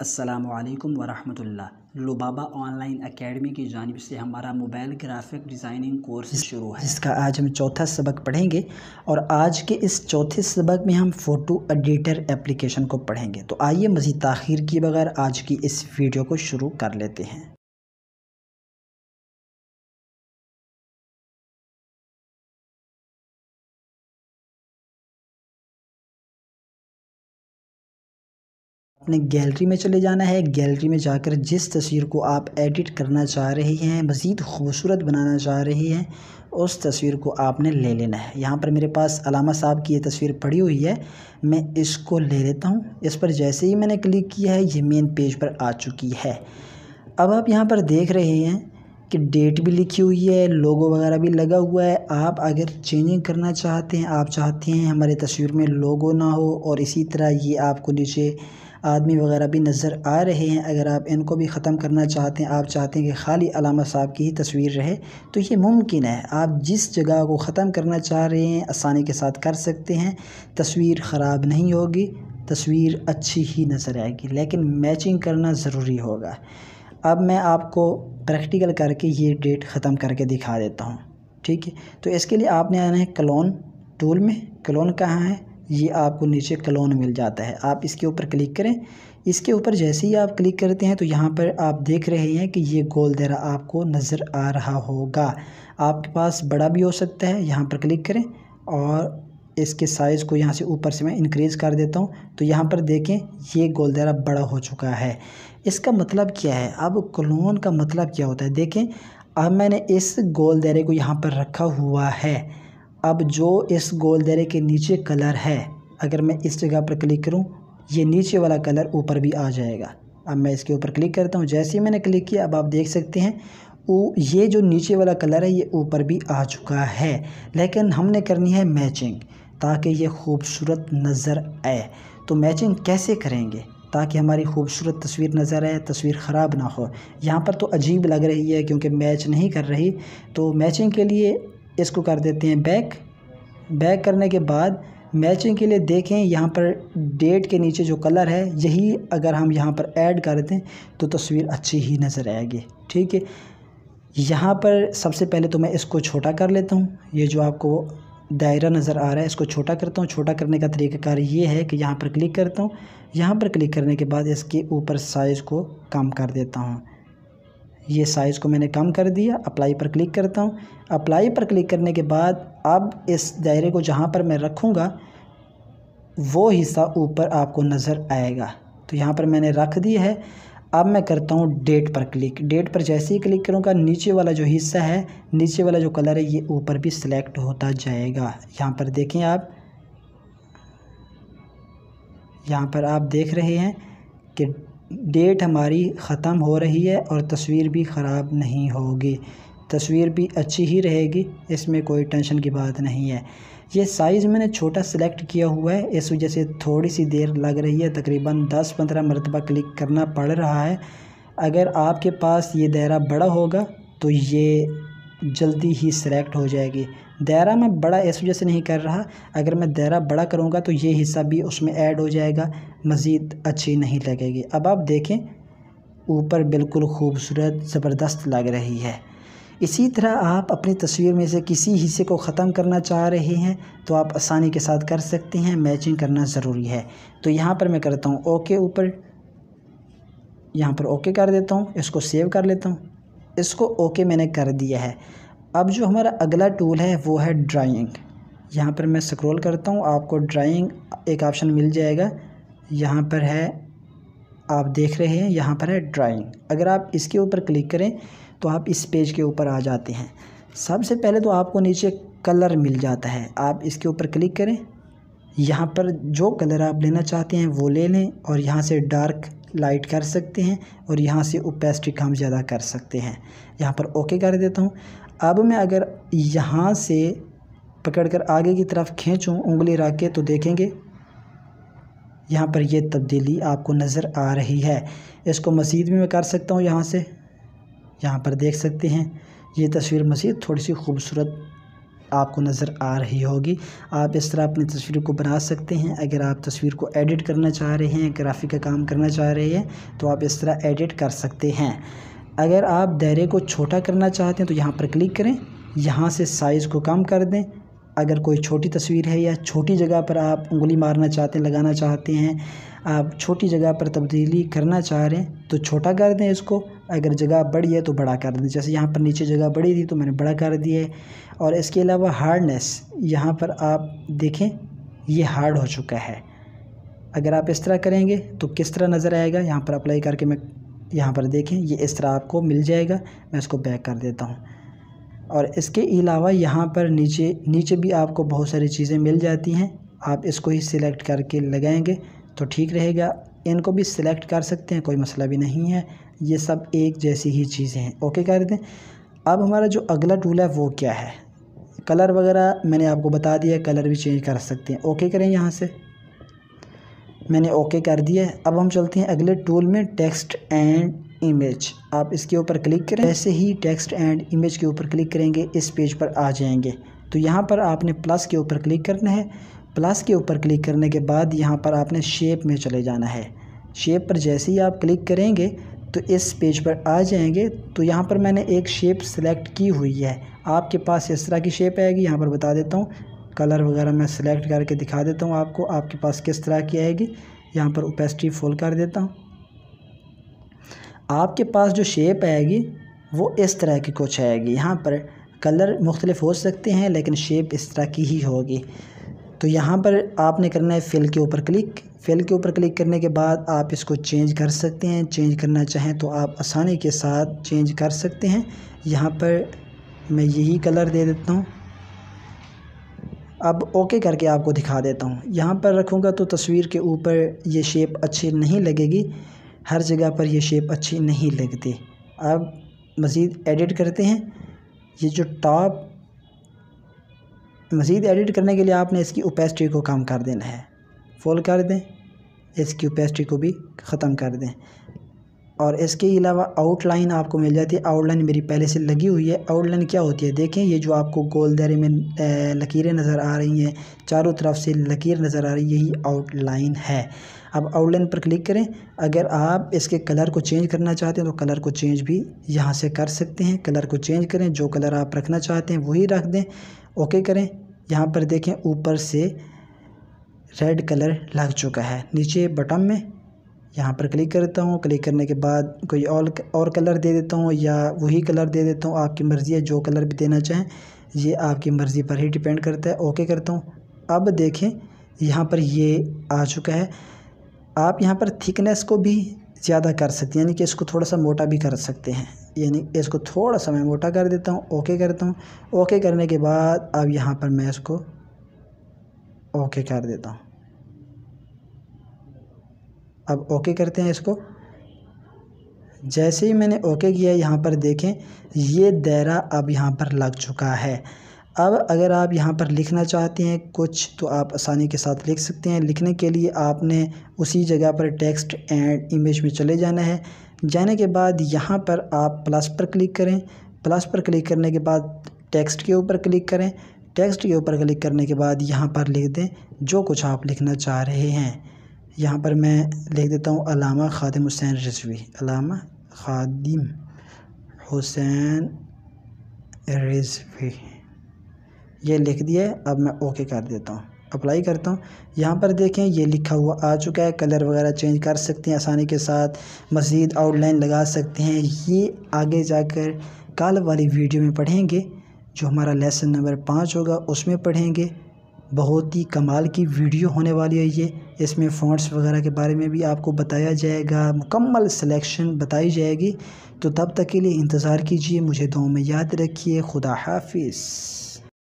असलकम वरम लुबाबा online academy की जानब से हमारा मोबाइल ग्राफिक डिज़ाइनिंग कोर्स शुरू है इसका आज हम चौथा सबक पढ़ेंगे और आज के इस चौथे सबक में हम फ़ोटो एडिटर एप्लीकेशन को पढ़ेंगे तो आइए मज़ीद तखिर के बगैर आज की इस वीडियो को शुरू कर लेते हैं अपने गैलरी में चले जाना है गैलरी में जाकर जिस तस्वीर को आप एडिट करना चाह रहे हैं मज़ीद खूबसूरत बनाना चाह रही हैं उस तस्वीर को आपने ले लेना है यहाँ पर मेरे पास अलामा साहब की ये तस्वीर पड़ी हुई है मैं इसको ले लेता हूँ इस पर जैसे ही मैंने क्लिक किया है ये मेन पेज पर आ चुकी है अब आप यहाँ पर देख रहे हैं कि डेट भी लिखी हुई है लोगो वगैरह भी लगा हुआ है आप अगर चेंजिंग करना चाहते हैं आप चाहते हैं हमारे तस्वीर में लोगो ना हो और इसी तरह ये आपको नीचे आदमी वगैरह भी नज़र आ रहे हैं अगर आप इनको भी ख़त्म करना चाहते हैं आप चाहते हैं कि खाली अलामा साहब की ही तस्वीर रहे तो ये मुमकिन है आप जिस जगह को ख़त्म करना चाह रहे हैं आसानी के साथ कर सकते हैं तस्वीर ख़राब नहीं होगी तस्वीर अच्छी ही नज़र आएगी लेकिन मैचिंग करना ज़रूरी होगा अब मैं आपको प्रैक्टिकल करके ये डेट ख़त्म करके दिखा देता हूँ ठीक है तो इसके लिए आपने आना है क्लोन टूल में क्लोन कहाँ है ये आपको नीचे क्लोन मिल जाता है आप इसके ऊपर क्लिक करें इसके ऊपर जैसे ही आप क्लिक करते हैं तो यहाँ पर आप देख रहे हैं कि ये गोल देरा आपको नज़र आ रहा होगा आपके पास बड़ा भी हो सकता है यहाँ पर क्लिक करें और इसके साइज़ को यहाँ से ऊपर से मैं इंक्रीज़ कर देता हूँ तो यहाँ पर देखें ये गोल दायरा बड़ा हो चुका है इसका मतलब क्या है अब क्लोन का मतलब क्या होता है देखें अब मैंने इस गोल दायरे को यहाँ पर रखा हुआ है अब जो इस गोल दायरे के नीचे कलर है अगर मैं इस जगह पर क्लिक करूँ ये नीचे वाला कलर ऊपर भी आ जाएगा अब मैं इसके ऊपर क्लिक करता हूँ जैसे ही मैंने क्लिक किया अब आप देख सकते हैं वो ये जो नीचे वाला कलर है ये ऊपर भी आ चुका है लेकिन हमने करनी है मैचिंग ताकि ये खूबसूरत नज़र आए तो मैचिंग कैसे करेंगे ताकि हमारी खूबसूरत तस्वीर नज़र आए तस्वीर ख़राब ना हो यहाँ पर तो अजीब लग रही है क्योंकि मैच नहीं कर रही तो मैचिंग के लिए इसको कर देते हैं बैक बैक करने के बाद मैचिंग के लिए देखें यहाँ पर डेट के नीचे जो कलर है यही अगर हम यहाँ पर ऐड कर दें तो तस्वीर अच्छी ही नज़र आएगी ठीक है यहाँ पर सबसे पहले तो मैं इसको छोटा कर लेता हूँ ये जो आपको दायरा नज़र आ रहा है इसको छोटा करता हूँ छोटा करने का तरीकाकार ये है कि यहाँ पर क्लिक करता हूँ यहाँ पर क्लिक करने के बाद इसके ऊपर साइज़ को कम कर देता हूँ ये साइज़ को मैंने कम कर दिया अप्लाई पर क्लिक करता हूँ अप्लाई पर क्लिक करने के बाद अब इस दायरे को जहाँ पर मैं रखूँगा वो हिस्सा ऊपर आपको नज़र आएगा तो यहाँ पर मैंने रख दिया है अब मैं करता हूँ डेट पर क्लिक डेट पर जैसे ही क्लिक करूँगा नीचे वाला जो हिस्सा है नीचे वाला जो कलर है ये ऊपर भी सिलेक्ट होता जाएगा यहाँ पर देखें आप यहाँ पर आप देख रहे हैं कि डेट हमारी ख़त्म हो रही है और तस्वीर भी ख़राब नहीं होगी तस्वीर भी अच्छी ही रहेगी इसमें कोई टेंशन की बात नहीं है ये साइज़ मैंने छोटा सिलेक्ट किया हुआ है इस वजह से थोड़ी सी देर लग रही है तकरीबन दस पंद्रह मरतबा क्लिक करना पड़ रहा है अगर आपके पास ये दायरा बड़ा होगा तो ये जल्दी ही सिलेक्ट हो जाएगी दायरा मैं बड़ा इस वजह से नहीं कर रहा अगर मैं दायरा बड़ा करूँगा तो ये हिस्सा भी उसमें ऐड हो जाएगा मज़ीद अच्छी नहीं लगेगी अब आप देखें ऊपर बिल्कुल खूबसूरत ज़बरदस्त लग रही है इसी तरह आप अपनी तस्वीर में से किसी हिस्से को ख़त्म करना चाह रहे हैं तो आप आसानी के साथ कर सकते हैं मैचिंग करना ज़रूरी है तो यहाँ पर मैं करता हूँ ओके ऊपर यहाँ पर ओके कर देता हूँ इसको सेव कर लेता हूँ इसको ओके मैंने कर दिया है अब जो हमारा अगला टूल है वो है ड्राइंग यहाँ पर मैं स्क्रॉल करता हूँ आपको ड्राइंग एक ऑप्शन मिल जाएगा यहाँ पर है आप देख रहे हैं यहाँ पर है ड्राइंग अगर आप इसके ऊपर क्लिक करें तो आप इस पेज के ऊपर आ जाते हैं सबसे पहले तो आपको नीचे कलर मिल जाता है आप इसके ऊपर क्लिक करें यहाँ पर जो कलर आप लेना चाहते हैं वो ले लें और यहाँ से डार्क लाइट कर सकते हैं और यहाँ से ओपेस्टिक हम ज़्यादा कर सकते हैं यहाँ पर ओके कर देता हूँ अब मैं अगर यहाँ से पकड़कर आगे की तरफ खींचूँ उंगली रख के तो देखेंगे यहाँ पर यह तब्दीली आपको नज़र आ रही है इसको मज़ीद भी मैं कर सकता हूँ यहाँ से यहाँ पर देख सकते हैं ये तस्वीर मज़ीद थोड़ी सी खूबसूरत आपको नज़र आ रही होगी आप इस तरह अपनी तस्वीर को बना सकते हैं अगर आप तस्वीर को एडिट करना चाह रहे हैं ग्राफिक का काम करना चाह रहे हैं तो आप इस तरह एडिट कर सकते हैं अगर आप दायरे को छोटा करना चाहते हैं तो यहाँ पर क्लिक करें यहाँ से साइज़ को कम कर दें अगर कोई छोटी तस्वीर है या छोटी जगह पर आप उंगली मारना चाहते हैं लगाना चाहते हैं आप छोटी जगह पर तब्दीली करना चाह रहे हैं तो छोटा कर दें इसको अगर जगह बड़ी है तो बड़ा कर दें जैसे यहाँ पर नीचे जगह बड़ी थी तो मैंने बड़ा कर दिया है और इसके अलावा हार्डनेस यहाँ पर आप देखें ये हार्ड हो चुका है अगर आप इस तरह करेंगे तो किस तरह नज़र आएगा यहाँ पर अप्लाई करके मैं यहाँ पर देखें ये इस तरह आपको मिल जाएगा मैं इसको बैक कर देता हूँ और इसके अलावा यहाँ पर नीचे नीचे भी आपको बहुत सारी चीज़ें मिल जाती हैं आप इसको ही सिलेक्ट करके लगाएंगे तो ठीक रहेगा इनको भी सिलेक्ट कर सकते हैं कोई मसला भी नहीं है ये सब एक जैसी ही चीज़ें हैं ओके कर दें अब हमारा जो अगला टूल है वो क्या है कलर वगैरह मैंने आपको बता दिया कलर भी चेंज कर सकते हैं ओके करें यहाँ से मैंने ओके कर दिया अब हम चलते हैं अगले टूल में टेक्स्ट एंड इमेज आप इसके ऊपर क्लिक करें ऐसे ही टेक्स्ट एंड इमेज के ऊपर क्लिक करेंगे इस पेज पर आ जाएंगे तो यहाँ पर आपने प्लस के ऊपर क्लिक करना है प्लस के ऊपर क्लिक करने के बाद यहाँ पर आपने शेप में चले जाना है शेप पर जैसे ही आप क्लिक करेंगे तो इस पेज पर आ जाएंगे तो यहाँ पर मैंने एक शेप सिलेक्ट की हुई है आपके पास इस तरह की शेप आएगी यहाँ पर बता देता हूँ कलर वगैरह मैं सिलेक्ट करके दिखा देता हूँ आपको आपके पास किस तरह की आएगी यहाँ पर ओपेसिटी फुल कर देता हूँ आपके पास जो शेप आएगी वो इस तरह की कुछ आएगी यहाँ पर कलर मुख्तलिफ हो सकते हैं लेकिन शेप इस तरह की ही होगी तो यहाँ पर आपने करना है फिल के ऊपर क्लिक फिल के ऊपर क्लिक करने के बाद आप इसको चेंज कर सकते हैं चेंज करना चाहें तो आप आसानी के साथ चेंज कर सकते हैं यहाँ पर मैं यही कलर दे देता हूँ अब ओके करके आपको दिखा देता हूँ यहाँ पर रखूँगा तो तस्वीर के ऊपर ये शेप अच्छी नहीं लगेगी हर जगह पर यह शेप अच्छी नहीं लगती अब मज़ीद एडिट करते हैं ये जो टॉप मज़ीद एडिट करने के लिए आपने इसकी ओपेसिटी को कम कर देना है फुल कर दें इसकी ओपेसिटी को भी ख़त्म कर दें और इसके अलावा आउटलाइन आपको मिल जाती है आउटलाइन मेरी पहले से लगी हुई है आउटलाइन क्या होती है देखें ये जो आपको गोल दायरे में लकीरें नज़र आ रही हैं चारों तरफ से लकीर नज़र आ रही है यही आउटलाइन है अब आउटलाइन पर क्लिक करें अगर आप इसके कलर को चेंज करना चाहते हैं तो कलर को चेंज भी यहाँ से कर सकते हैं कलर को चेंज करें जो कलर आप रखना चाहते हैं वही रख दें ओके करें यहाँ पर देखें ऊपर से रेड कलर लग चुका है नीचे बटन में यहाँ पर क्लिक करता हूँ क्लिक करने के बाद कोई और और कलर दे देता हूँ या वही कलर दे देता हूँ आपकी मर्ज़ी है जो कलर भी देना चाहें ये आपकी मर्ज़ी पर ही डिपेंड करता है ओके करता हूँ अब देखें यहाँ पर ये आ चुका है आप यहाँ पर थिकनेस को भी ज़्यादा कर सकते हैं यानी कि इसको थोड़ा सा मोटा भी कर सकते हैं यानी इसको थोड़ा सा मैं मोटा कर देता हूँ ओके करता हूँ ओके करने के बाद अब यहाँ पर मैं इसको ओके कर देता हूँ अब ओके करते हैं इसको जैसे ही मैंने ओके किया यहाँ पर देखें ये दायरा अब यहाँ पर लग चुका है अब अगर आप यहाँ पर लिखना चाहते हैं कुछ तो आप आसानी के साथ लिख सकते हैं लिखने के लिए आपने उसी जगह पर टेक्स्ट एंड इमेज में चले जाना है जाने के बाद यहाँ पर आप प्लस पर क्लिक करें प्लस पर क्लिक करने के बाद टेक्स्ट के ऊपर क्लिक करें टेक्स्ट के ऊपर क्लिक करने के बाद यहाँ पर लिख दें जो कुछ आप लिखना चाह रहे हैं यहाँ पर मैं लिख देता हूँ अलामा खादिम हुसैन रिजवी अलामा खादिम हुसैन रिजवी ये लिख दिया अब मैं ओके कर देता हूँ अप्लाई करता हूँ यहाँ पर देखें ये लिखा हुआ आ चुका है कलर वगैरह चेंज कर सकते हैं आसानी के साथ मज़ीद आउटलाइन लगा सकते हैं ये आगे जाकर कल वाली वीडियो में पढ़ेंगे जो हमारा लेसन नंबर पाँच होगा उसमें पढ़ेंगे बहुत ही कमाल की वीडियो होने वाली है ये इसमें फ़ॉन्ट्स वगैरह के बारे में भी आपको बताया जाएगा मुकम्मल सिलेक्शन बताई जाएगी तो तब तक के लिए इंतज़ार कीजिए मुझे दो में याद रखिए खुदा हाफिज़